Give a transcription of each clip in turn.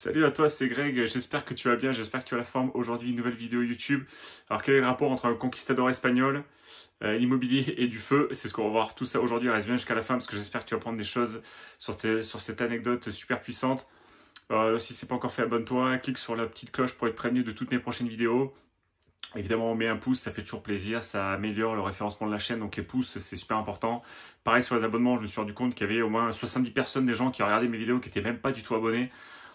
Salut à toi, c'est Greg, j'espère que tu vas bien, j'espère que tu as la forme. Aujourd'hui, une nouvelle vidéo YouTube. Alors, quel est le rapport entre un conquistador espagnol, euh, l'immobilier et du feu C'est ce qu'on va voir tout ça aujourd'hui, reste bien jusqu'à la fin parce que j'espère que tu vas prendre des choses sur, cette anecdote super puissante. Euh, si c'est pas encore fait, abonne-toi, clique sur la petite cloche pour être prévenu de toutes mes prochaines vidéos. Évidemment, on met un pouce, ça fait toujours plaisir, ça améliore le référencement de la chaîne, donc les pouces, c'est super important. Pareil sur les abonnements, je me suis rendu compte qu'il y avait au moins 70 personnes, des gens qui regardaient mes vidéos qui n'étaient même pas du tout abonnés.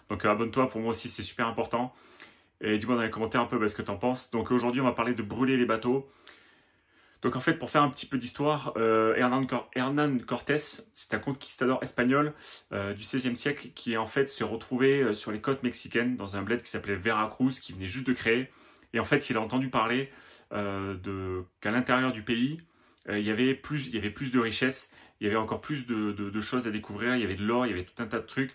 Donc euh, abonne-toi, pour moi aussi c'est super important. Et dis-moi dans les commentaires un peu bah, ce que tu en penses. Donc aujourd'hui on va parler de brûler les bateaux. Donc en fait, pour faire un petit peu d'histoire, euh, Hernan, Cortés, c'est un conquistador espagnol euh, du 16e siècle qui en fait s'est retrouvé sur les côtes mexicaines dans un bled qui s'appelait Veracruz, qui venait juste de créer. Et en fait, il a entendu parler qu'à l'intérieur du pays, il, y avait plus, il y avait plus de richesses, il y avait encore plus de choses à découvrir, il y avait de l'or, il y avait tout un tas de trucs.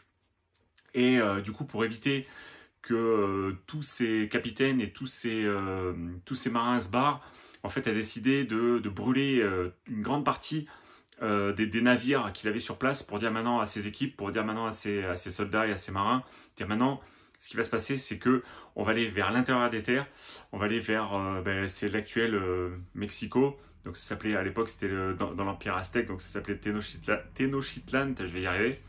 Et euh, du coup, pour éviter que euh, tous ces capitaines et tous ces, euh, tous ces marins se barrent, en fait, a décidé de, de brûler une grande partie des, navires qu'il avait sur place pour dire maintenant à ses équipes, pour dire maintenant à ses, à ses, soldats et à ses marins, dire maintenant ce qui va se passer, c'est que on va aller vers l'intérieur des terres, on va aller vers ben, c'est l'actuel Mexique, Mexico, donc ça s'appelait à l'époque c'était dans, l'empire aztèque, donc ça s'appelait Tenochtitlan, je vais y arriver.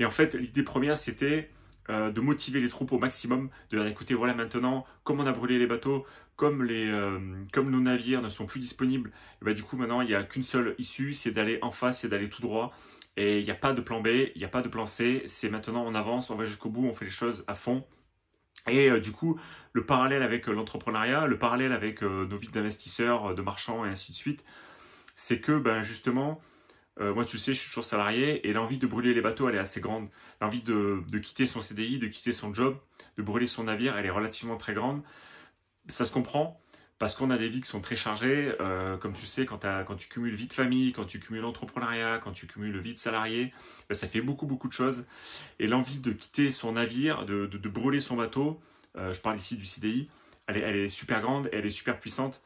Et en fait, l'idée première, c'était euh, de motiver les troupes au maximum, de leur écouter, voilà maintenant, comme on a brûlé les bateaux, comme, les, euh, comme nos navires ne sont plus disponibles, eh ben, du coup maintenant, il n'y a qu'une seule issue, c'est d'aller en face, c'est d'aller tout droit. Et il n'y a pas de plan B, il n'y a pas de plan C, c'est maintenant on avance, on va jusqu'au bout, on fait les choses à fond. Et euh, du coup, le parallèle avec l'entrepreneuriat, le parallèle avec nos vies d'investisseurs, de marchands et ainsi de suite, c'est que ben, justement, euh, moi, tu sais, je suis toujours salarié et l'envie de brûler les bateaux, elle est assez grande. L'envie de, quitter son CDI, de quitter son job, de brûler son navire, elle est relativement très grande. Ça se comprend parce qu'on a des vies qui sont très chargées. Euh, comme tu sais, quand, tu cumules vie de famille, quand tu cumules entrepreneuriat, quand tu cumules vie de salarié, ben, ça fait beaucoup, beaucoup de choses. Et l'envie de quitter son navire, de, brûler son bateau, euh, je parle ici du CDI, elle est, elle est super grande, elle est super puissante.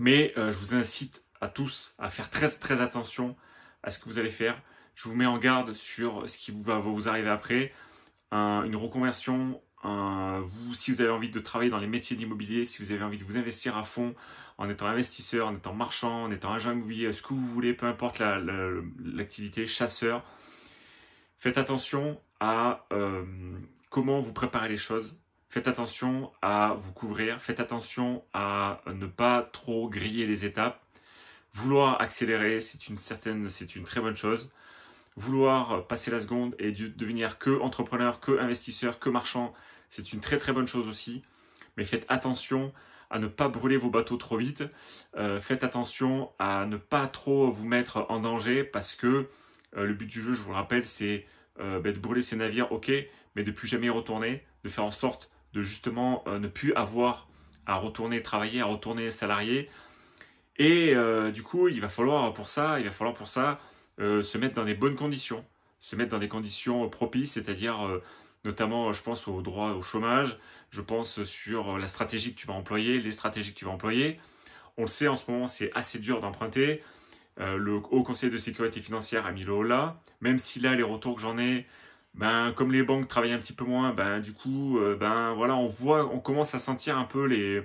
Mais je vous incite à tous à faire très très attention à ce que vous allez faire. Je vous mets en garde sur ce qui va vous arriver après, une reconversion, vous, si vous avez envie de travailler dans les métiers de l'immobilier, si vous avez envie de vous investir à fond en étant investisseur, en étant marchand, en étant agent immobilier, ce que vous voulez, peu importe l'activité, chasseur, faites attention à euh, comment vous préparez les choses. Faites attention à vous couvrir, faites attention à ne pas trop griller les étapes. Vouloir accélérer, c'est une certaine, c'est une très bonne chose. Vouloir passer la seconde et devenir que entrepreneur, que investisseur, que marchand, c'est une très très bonne chose aussi. Mais faites attention à ne pas brûler vos bateaux trop vite. Euh, faites attention à ne pas trop vous mettre en danger parce que euh, le but du jeu, je vous le rappelle, c'est euh, bah, de brûler ses navires, ok, mais de plus jamais retourner, de faire en sorte de justement ne plus avoir à retourner travailler, à retourner salarié, et euh, du coup, il va falloir pour ça, il va falloir pour ça euh, se mettre dans des bonnes conditions, se mettre dans des conditions propices, c'est-à-dire euh, notamment, je pense au droit au chômage, je pense sur la stratégie que tu vas employer, les stratégies que tu vas employer. On le sait en ce moment, c'est assez dur d'emprunter. le Haut Conseil de sécurité financière a mis le haut là, même si là les retours que j'en ai, ben comme les banques travaillent un petit peu moins, ben du coup, ben voilà, on voit, on commence à sentir un peu les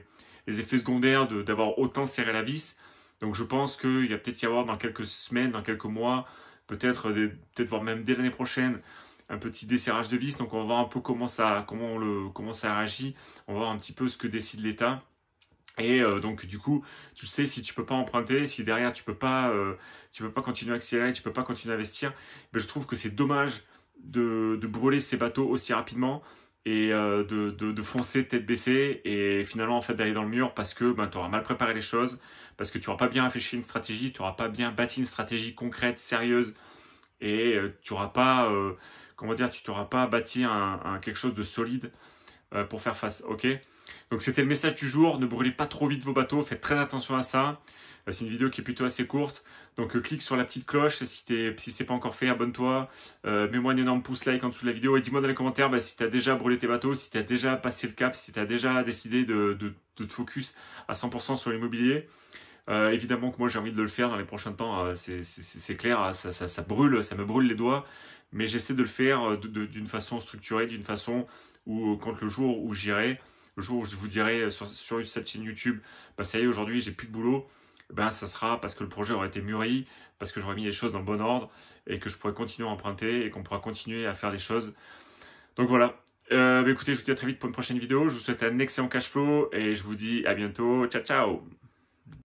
les effets secondaires d'avoir autant serré la vis. Donc je pense qu'il va peut-être y avoir dans quelques semaines, dans quelques mois, peut-être, peut-être voire même dès l'année prochaine, un petit desserrage de vis. Donc on va voir un peu comment ça, comment le, comment ça réagit. On va voir un petit peu ce que décide l'État. Et euh, donc du coup, tu sais, si tu peux pas emprunter, si derrière tu peux pas, euh, tu peux pas continuer à accélérer, tu peux pas continuer à investir, mais ben, je trouve que c'est dommage de, de brûler ces bateaux aussi rapidement et euh, de, de, de, foncer tête baissée et finalement en fait d'aller dans le mur parce que ben, tu auras mal préparé les choses, parce que tu n'auras pas bien réfléchi une stratégie, tu n'auras pas bien bâti une stratégie concrète, sérieuse et euh, tu n'auras pas, euh, comment dire, tu t'auras pas bâti un, quelque chose de solide pour faire face. Ok Donc c'était le message du jour. Ne brûlez pas trop vite vos bateaux, faites très attention à ça. Euh, c'est une vidéo qui est plutôt assez courte. Donc euh, clique sur la petite cloche si, t'es, si c'est pas encore fait, abonne-toi, euh, mets-moi un énorme pouce like en dessous de la vidéo et dis-moi dans les commentaires bah, si tu as déjà brûlé tes bateaux, si tu as déjà passé le cap, si tu as déjà décidé de, te focus à 100% sur l'immobilier. évidemment que moi j'ai envie de le faire dans les prochains temps, hein. c'est, clair, hein. ça, brûle, ça me brûle les doigts, mais j'essaie de le faire d'une façon structurée, d'une façon où quand le jour où j'irai, le jour où je vous dirai sur, sur cette chaîne YouTube, bah ça y est aujourd'hui j'ai plus de boulot, eh ben, ça sera parce que le projet aurait été mûri, parce que j'aurais mis les choses dans le bon ordre et que je pourrais continuer à emprunter et qu'on pourra continuer à faire des choses. Donc voilà. Euh, bah, écoutez, je vous dis à très vite pour une prochaine vidéo. Je vous souhaite un excellent cash flow et je vous dis à bientôt. Ciao, ciao